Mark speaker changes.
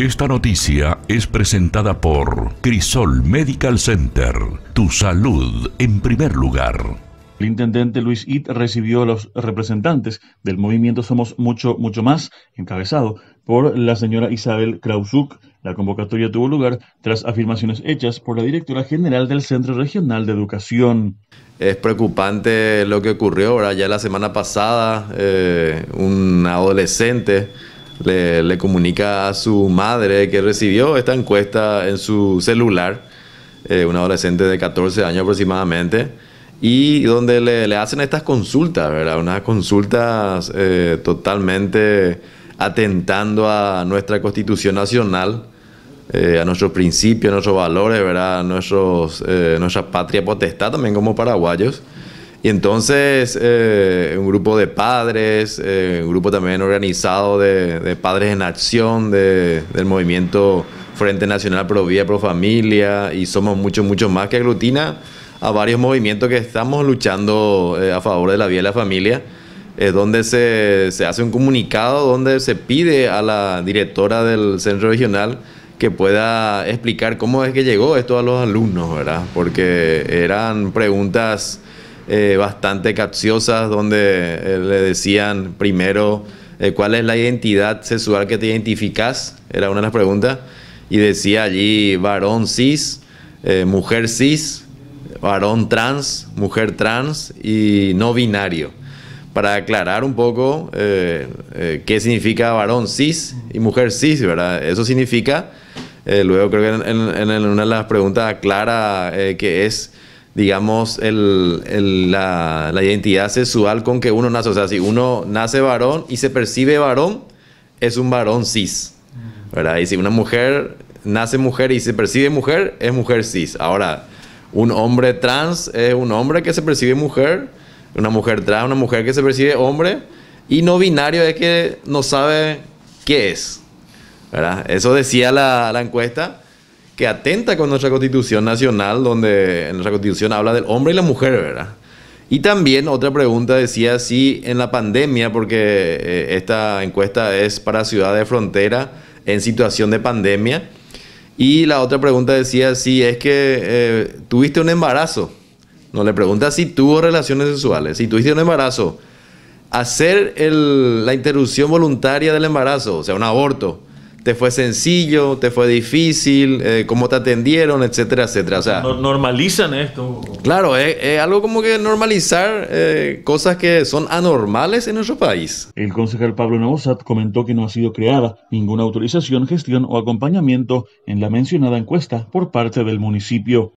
Speaker 1: Esta noticia es presentada por Crisol Medical Center. Tu salud en primer lugar. El intendente Luis It recibió a los representantes del movimiento Somos Mucho, Mucho Más, encabezado por la señora Isabel Krausuk. La convocatoria tuvo lugar tras afirmaciones hechas por la directora general del Centro Regional de Educación.
Speaker 2: Es preocupante lo que ocurrió. Ahora, ya la semana pasada, eh, un adolescente le, comunica a su madre que recibió esta encuesta en su celular, eh, un adolescente de 14 años aproximadamente, y donde le, hacen estas consultas, ¿verdad? Unas consultas eh, totalmente atentando a nuestra constitución nacional, eh, a nuestros principios, a nuestros valores, ¿verdad? A eh, nuestra patria potestad también como paraguayos. Y entonces, eh, un grupo de padres, eh, un grupo también organizado de, padres en acción del movimiento Frente Nacional Pro Vía, Pro Familia, y somos mucho, mucho más que aglutina a varios movimientos que estamos luchando eh, a favor de la Vía y la familia, donde se, se, hace un comunicado donde se pide a la directora del centro regional que pueda explicar cómo es que llegó esto a los alumnos, ¿verdad? Porque eran preguntas eh, bastante capciosas donde eh, le decían primero eh, cuál es la identidad sexual que te identificas, era una de las preguntas, y decía allí varón cis, mujer cis, varón trans, mujer trans y no binario. Para aclarar un poco qué significa varón cis y mujer cis, ¿verdad? Eso significa, luego creo que en, en, una de las preguntas aclara que es digamos, la, identidad sexual con que uno nace. O sea, si uno nace varón y se percibe varón, es un varón cis. ¿verdad? Y si una mujer nace mujer y se percibe mujer, es mujer cis. Ahora, un hombre trans es un hombre que se percibe mujer, una mujer trans, una mujer que se percibe hombre, y no binario es que no sabe qué es. ¿verdad? Eso decía la, la encuesta que atenta con nuestra constitución nacional, donde en nuestra constitución habla del hombre y la mujer, ¿verdad? Y también otra pregunta decía si en la pandemia, porque eh, esta encuesta es para ciudad de frontera en situación de pandemia, y la otra pregunta decía si es que eh, tuviste un embarazo. No le pregunta si tuvo relaciones sexuales, si tuviste un embarazo, hacer la interrupción voluntaria del embarazo, o sea, un aborto ¿Te fue sencillo? ¿Te fue difícil? Eh, ¿Cómo te atendieron? Etcétera, etcétera. O sea, normalizan esto. Claro, es, eh, eh, algo como que normalizar cosas que son anormales
Speaker 1: en nuestro país. El concejal Pablo Nausat comentó que no ha sido creada ninguna autorización, gestión o acompañamiento en la mencionada encuesta por parte del municipio.